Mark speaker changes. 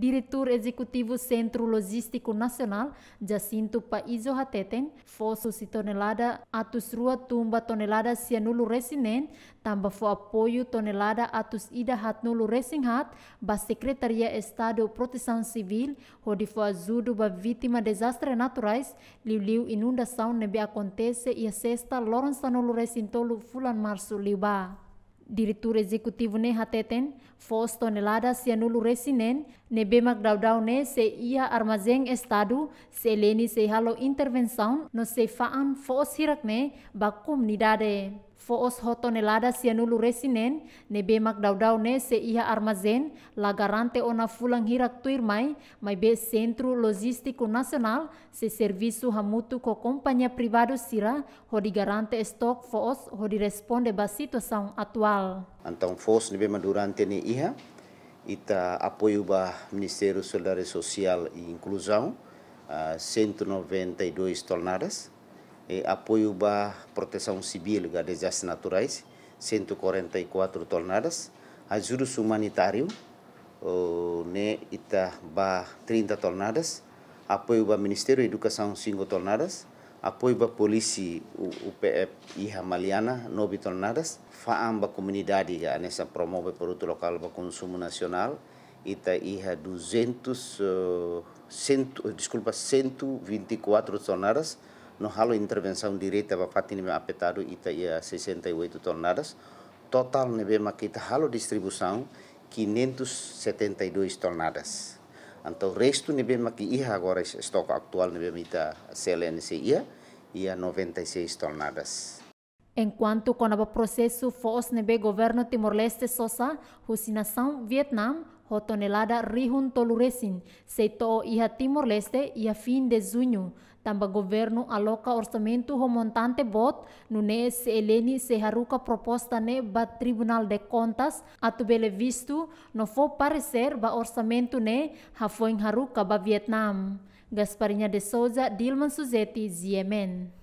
Speaker 1: diretor executivo Centro Logístico Nacional, Jacinto Paizo Hateten, fosos se tonelada atus rua tumba tonelada sianulu resinen, tamba fo apoio tonelada atus ida hatnulu resinghat, ba Secretaria Estado Proteção Civil, hodi fo azudo ba vítima desastre naturais, liu-liu inundação nebe acontece e a sexta Lawrence tanulu resintolu fulan março ba. Direktur executivo ne hateten fos toneladas yanulu resinen ne bemak daudau ne se ia armazeng stadu se leni se halo intervenção no se faan fos hirak ne bakum nidade. foos hotonelada sianulu resinen nebe makdaudau ne se iha armazen garante ona fulang hirak tuir mai mai be centro logístico nacional se serviço hamutu ko companhia privado sira hodi garante estoque foos hodi responde ba situação atual
Speaker 2: então foos nebe madurante ne iha ita apoio ba Ministério Solidariedade Social e Inclusão uh, 192 tornadas, é, apoio para proteção civil de desastres naturais, 144 toneladas, ajuda humanitário, né, ita tá ba 30 toneladas, apoio para Ministério da Educação 5 toneladas, apoio para polícia UPF e é, Maliana 9 toneladas, faam para comunidade a nessa promove produto local para consumo nacional, ita iha 200 uh, cento, desculpa 124 toneladas no ralo intervenção direita para fatinime afetado ita ia 68 toneladas total nebe makita ralo distribuição 572 toneladas então o resto nebe maki ia agora estoque atual nebe mita CLNC ia ia 96 toneladas
Speaker 1: Enquanto o processo fosse nebe governo Timor-Leste sosa, rusinação Vietnã o rihun toluresin, seito iha Timor-Leste iha fin de junho. Tamba governo aloka orçamento montante bot, nune se eleni se haruka proposta ne ba Tribunal de Contas, atu bele visto, no fo parecer ba orçamento ne hafoin haruka ba Vietnam. Gasparinha de Souza, Dilman Suzeti, Ziemen.